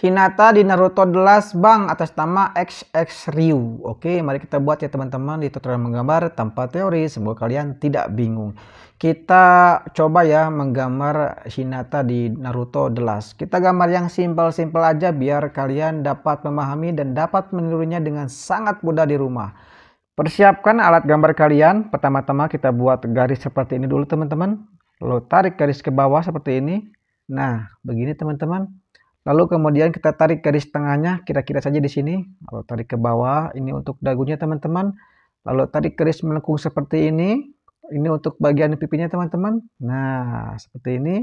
Hinata di Naruto The Last Bang atas nama XX Ryu. Oke, mari kita buat ya teman-teman di tutorial menggambar tanpa teori. Semoga kalian tidak bingung. Kita coba ya menggambar Hinata di Naruto The Last. Kita gambar yang simpel-simpel aja biar kalian dapat memahami dan dapat menirunya dengan sangat mudah di rumah. Persiapkan alat gambar kalian. Pertama-tama kita buat garis seperti ini dulu teman-teman. Lalu tarik garis ke bawah seperti ini. Nah, begini teman-teman Lalu kemudian kita tarik garis tengahnya kira-kira saja di sini. Lalu tarik ke bawah, ini untuk dagunya teman-teman. Lalu tarik garis melengkung seperti ini. Ini untuk bagian pipinya teman-teman. Nah, seperti ini.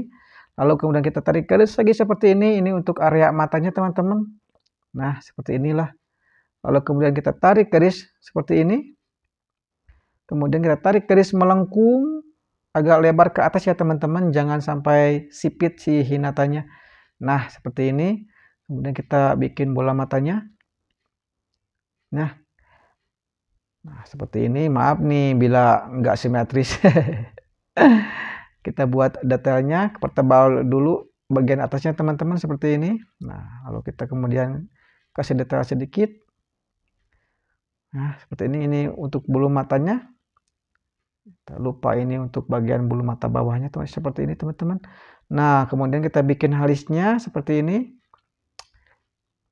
Lalu kemudian kita tarik garis lagi seperti ini. Ini untuk area matanya teman-teman. Nah, seperti inilah. Lalu kemudian kita tarik garis seperti ini. Kemudian kita tarik garis melengkung agak lebar ke atas ya teman-teman. Jangan sampai sipit si hinatanya. Nah, seperti ini. Kemudian kita bikin bola matanya. Nah, nah seperti ini. Maaf nih bila nggak simetris. kita buat detailnya, pertebal dulu bagian atasnya teman-teman seperti ini. Nah, lalu kita kemudian kasih detail sedikit. Nah, seperti ini. Ini untuk bulu matanya. Kita lupa ini untuk bagian bulu mata bawahnya tuh seperti ini teman-teman. Nah, kemudian kita bikin halisnya seperti ini.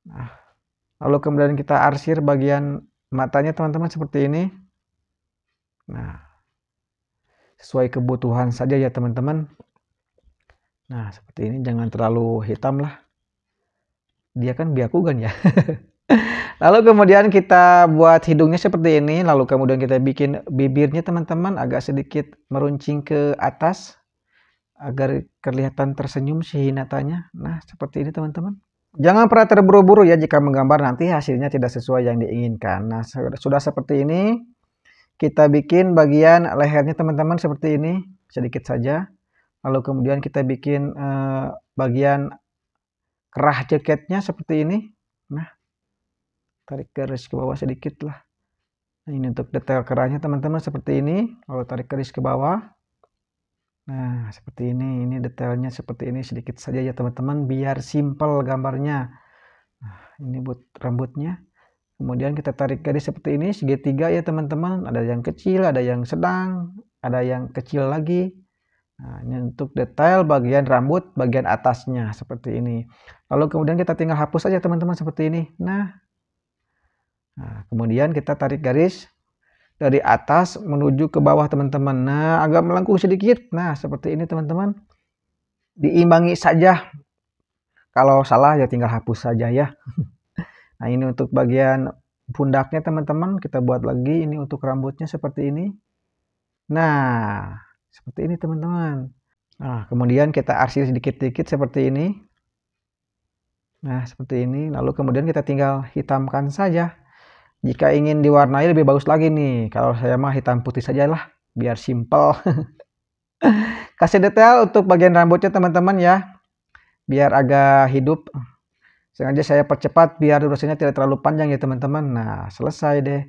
Nah, lalu kemudian kita arsir bagian matanya teman-teman seperti ini. Nah, sesuai kebutuhan saja ya teman-teman. Nah, seperti ini jangan terlalu hitam lah. Dia kan biakugan ya. lalu kemudian kita buat hidungnya seperti ini, lalu kemudian kita bikin bibirnya teman-teman agak sedikit meruncing ke atas agar kelihatan tersenyum si hinatanya. Nah, seperti ini teman-teman. Jangan pernah terburu-buru ya jika menggambar nanti hasilnya tidak sesuai yang diinginkan. Nah, sudah seperti ini kita bikin bagian lehernya teman-teman seperti ini sedikit saja. Lalu kemudian kita bikin eh, bagian kerah jaketnya seperti ini. Nah, tarik garis ke bawah sedikit lah nah, ini untuk detail kerahnya teman-teman seperti ini lalu tarik garis ke bawah nah seperti ini ini detailnya seperti ini sedikit saja ya teman-teman biar simple gambarnya nah, ini buat rambutnya kemudian kita tarik garis seperti ini segitiga ya teman-teman ada yang kecil ada yang sedang ada yang kecil lagi Nah, ini untuk detail bagian rambut bagian atasnya seperti ini. Lalu kemudian kita tinggal hapus aja teman-teman seperti ini. Nah, Nah, kemudian kita tarik garis dari atas menuju ke bawah teman-teman. Nah, agak melengkung sedikit. Nah, seperti ini teman-teman. Diimbangi saja. Kalau salah ya tinggal hapus saja ya. Nah, ini untuk bagian pundaknya teman-teman. Kita buat lagi ini untuk rambutnya seperti ini. Nah, seperti ini teman-teman. Nah, kemudian kita arsir sedikit-sedikit seperti ini. Nah, seperti ini. Lalu kemudian kita tinggal hitamkan saja. Jika ingin diwarnai lebih bagus lagi nih. Kalau saya mah hitam putih saja lah, biar simple. Kasih detail untuk bagian rambutnya teman-teman ya. Biar agak hidup. Sengaja saya percepat biar durasinya tidak terlalu panjang ya teman-teman. Nah, selesai deh.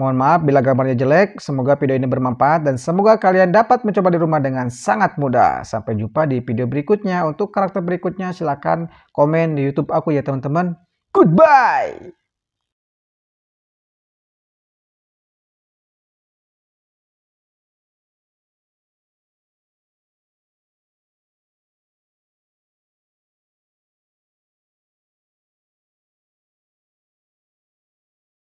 Mohon maaf bila gambarnya jelek. Semoga video ini bermanfaat dan semoga kalian dapat mencoba di rumah dengan sangat mudah. Sampai jumpa di video berikutnya. Untuk karakter berikutnya silahkan komen di YouTube aku ya teman-teman. Goodbye.